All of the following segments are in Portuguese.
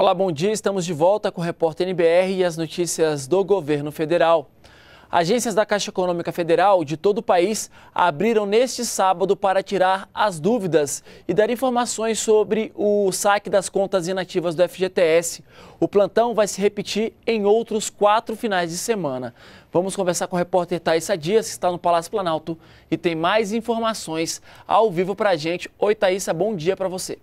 Olá, bom dia. Estamos de volta com o repórter NBR e as notícias do governo federal. Agências da Caixa Econômica Federal de todo o país abriram neste sábado para tirar as dúvidas e dar informações sobre o saque das contas inativas do FGTS. O plantão vai se repetir em outros quatro finais de semana. Vamos conversar com o repórter Thaisa Dias, que está no Palácio Planalto e tem mais informações ao vivo para a gente. Oi, Thaisa, bom dia para você.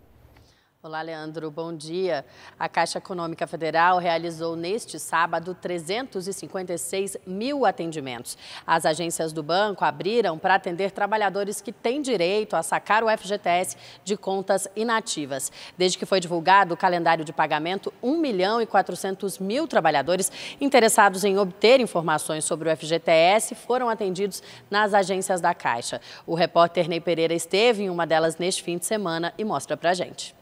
Olá, Leandro. Bom dia. A Caixa Econômica Federal realizou neste sábado 356 mil atendimentos. As agências do banco abriram para atender trabalhadores que têm direito a sacar o FGTS de contas inativas. Desde que foi divulgado o calendário de pagamento, 1 milhão e 400 mil trabalhadores interessados em obter informações sobre o FGTS foram atendidos nas agências da Caixa. O repórter Ney Pereira esteve em uma delas neste fim de semana e mostra para gente.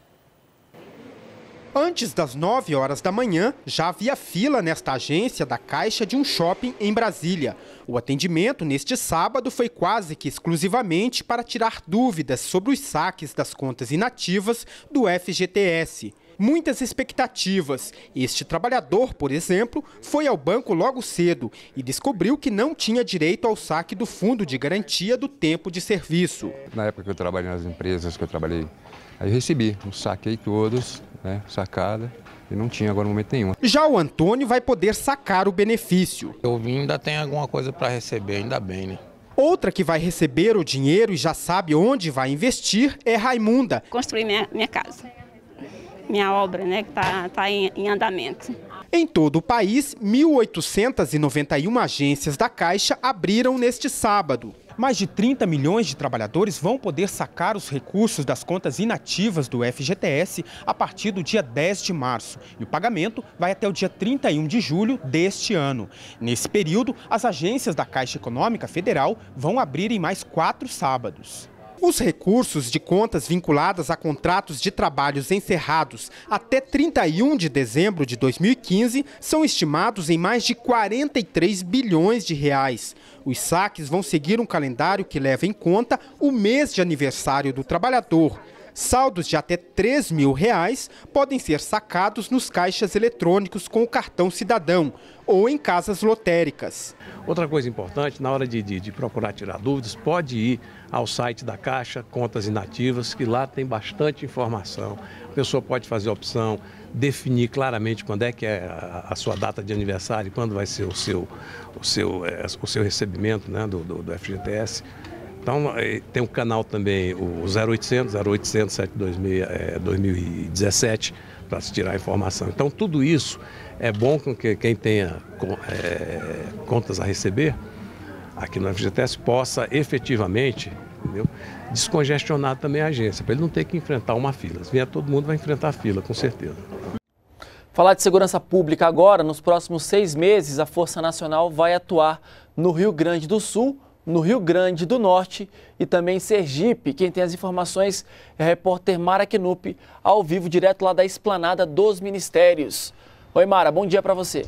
Antes das 9 horas da manhã, já havia fila nesta agência da Caixa de um shopping em Brasília. O atendimento neste sábado foi quase que exclusivamente para tirar dúvidas sobre os saques das contas inativas do FGTS muitas expectativas. Este trabalhador, por exemplo, foi ao banco logo cedo e descobriu que não tinha direito ao saque do fundo de garantia do tempo de serviço. Na época que eu trabalhei nas empresas que eu trabalhei, aí eu recebi, eu saquei todos, né, sacada. E não tinha agora no momento nenhum. Já o Antônio vai poder sacar o benefício. Eu vim, ainda tem alguma coisa para receber, ainda bem, né? Outra que vai receber o dinheiro e já sabe onde vai investir é Raimunda. Construir minha, minha casa minha obra, né, que está tá em, em andamento. Em todo o país, 1.891 agências da Caixa abriram neste sábado. Mais de 30 milhões de trabalhadores vão poder sacar os recursos das contas inativas do FGTS a partir do dia 10 de março. E o pagamento vai até o dia 31 de julho deste ano. Nesse período, as agências da Caixa Econômica Federal vão abrir em mais quatro sábados. Os recursos de contas vinculadas a contratos de trabalhos encerrados até 31 de dezembro de 2015 são estimados em mais de 43 bilhões de reais. Os saques vão seguir um calendário que leva em conta o mês de aniversário do trabalhador. Saldos de até 3 mil reais podem ser sacados nos caixas eletrônicos com o cartão cidadão ou em casas lotéricas. Outra coisa importante, na hora de, de, de procurar tirar dúvidas, pode ir ao site da Caixa Contas Inativas, que lá tem bastante informação. A pessoa pode fazer a opção, definir claramente quando é que é a, sua data de aniversário, quando vai ser o seu, o seu, é, o seu recebimento né, do, do, do FGTS. Então, eh, tem um canal também, o 0800, 0800 726 para se tirar a informação. Então, tudo isso é bom que quem tenha é, contas a receber aqui no FGTS possa efetivamente entendeu, descongestionar também a agência, para ele não ter que enfrentar uma fila. Se vier todo mundo, vai enfrentar a fila, com certeza. Falar de segurança pública agora, nos próximos seis meses, a Força Nacional vai atuar no Rio Grande do Sul, no Rio Grande do Norte e também em Sergipe. Quem tem as informações é a repórter Mara Kenup, ao vivo, direto lá da esplanada dos ministérios. Oi, Mara, bom dia para você.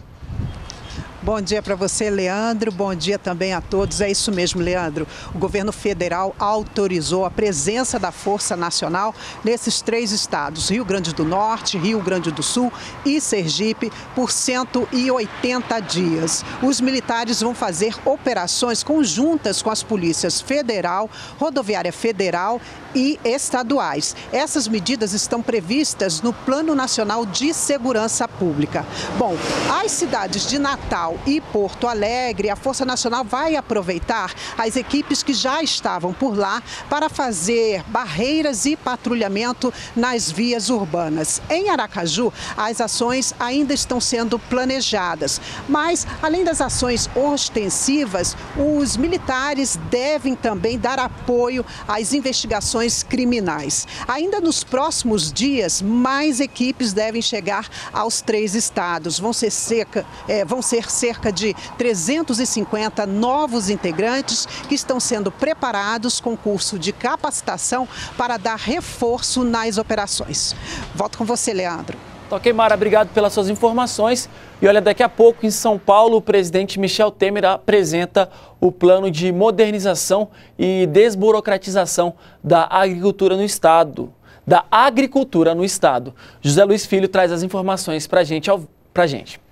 Bom dia para você, Leandro. Bom dia também a todos. É isso mesmo, Leandro. O governo federal autorizou a presença da Força Nacional nesses três estados: Rio Grande do Norte, Rio Grande do Sul e Sergipe, por 180 dias. Os militares vão fazer operações conjuntas com as polícias federal, rodoviária federal e estaduais. Essas medidas estão previstas no Plano Nacional de Segurança Pública. Bom, as cidades de Natal e Porto Alegre, a Força Nacional vai aproveitar as equipes que já estavam por lá para fazer barreiras e patrulhamento nas vias urbanas. Em Aracaju, as ações ainda estão sendo planejadas, mas além das ações ostensivas, os militares devem também dar apoio às investigações criminais. Ainda nos próximos dias, mais equipes devem chegar aos três estados. Vão ser cerca, é, vão ser cerca de 350 novos integrantes que estão sendo preparados com curso de capacitação para dar reforço nas operações. Volto com você, Leandro. Ok, Mara, obrigado pelas suas informações. E olha, daqui a pouco em São Paulo, o presidente Michel Temer apresenta o plano de modernização e desburocratização da agricultura no estado. Da agricultura no estado. José Luiz Filho traz as informações para gente, gente.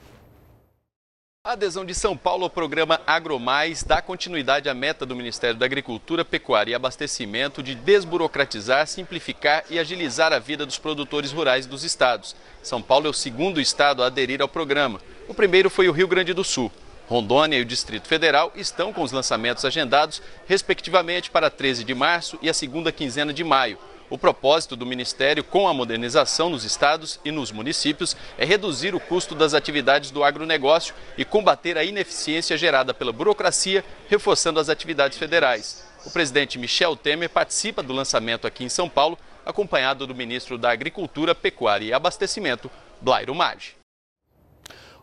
A adesão de São Paulo ao programa AgroMais dá continuidade à meta do Ministério da Agricultura, Pecuária e Abastecimento de desburocratizar, simplificar e agilizar a vida dos produtores rurais dos estados. São Paulo é o segundo estado a aderir ao programa. O primeiro foi o Rio Grande do Sul. Rondônia e o Distrito Federal estão com os lançamentos agendados, respectivamente, para 13 de março e a segunda quinzena de maio. O propósito do Ministério com a modernização nos estados e nos municípios é reduzir o custo das atividades do agronegócio e combater a ineficiência gerada pela burocracia, reforçando as atividades federais. O presidente Michel Temer participa do lançamento aqui em São Paulo, acompanhado do ministro da Agricultura, Pecuária e Abastecimento, Blairo Maggi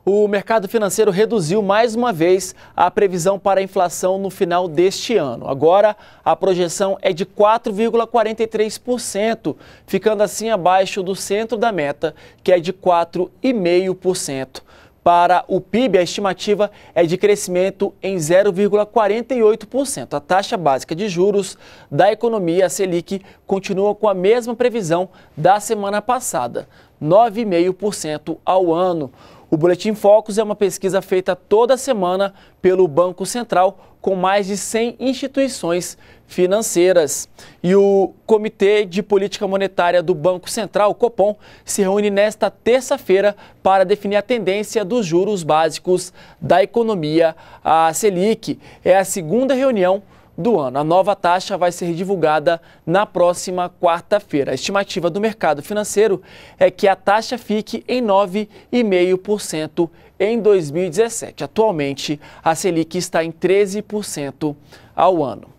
o mercado financeiro reduziu mais uma vez a previsão para a inflação no final deste ano. Agora, a projeção é de 4,43%, ficando assim abaixo do centro da meta, que é de 4,5%. Para o PIB, a estimativa é de crescimento em 0,48%. A taxa básica de juros da economia, a Selic, continua com a mesma previsão da semana passada, 9,5% ao ano. O Boletim Focus é uma pesquisa feita toda semana pelo Banco Central com mais de 100 instituições financeiras. E o Comitê de Política Monetária do Banco Central, Copom, se reúne nesta terça-feira para definir a tendência dos juros básicos da economia, a Selic. É a segunda reunião do ano. A nova taxa vai ser divulgada na próxima quarta-feira. A estimativa do mercado financeiro é que a taxa fique em 9,5% em 2017. Atualmente, a Selic está em 13% ao ano.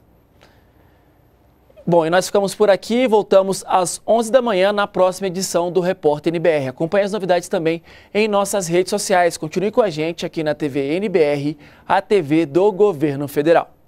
Bom, e nós ficamos por aqui. Voltamos às 11 da manhã na próxima edição do Repórter NBR. Acompanhe as novidades também em nossas redes sociais. Continue com a gente aqui na TV NBR, a TV do Governo Federal.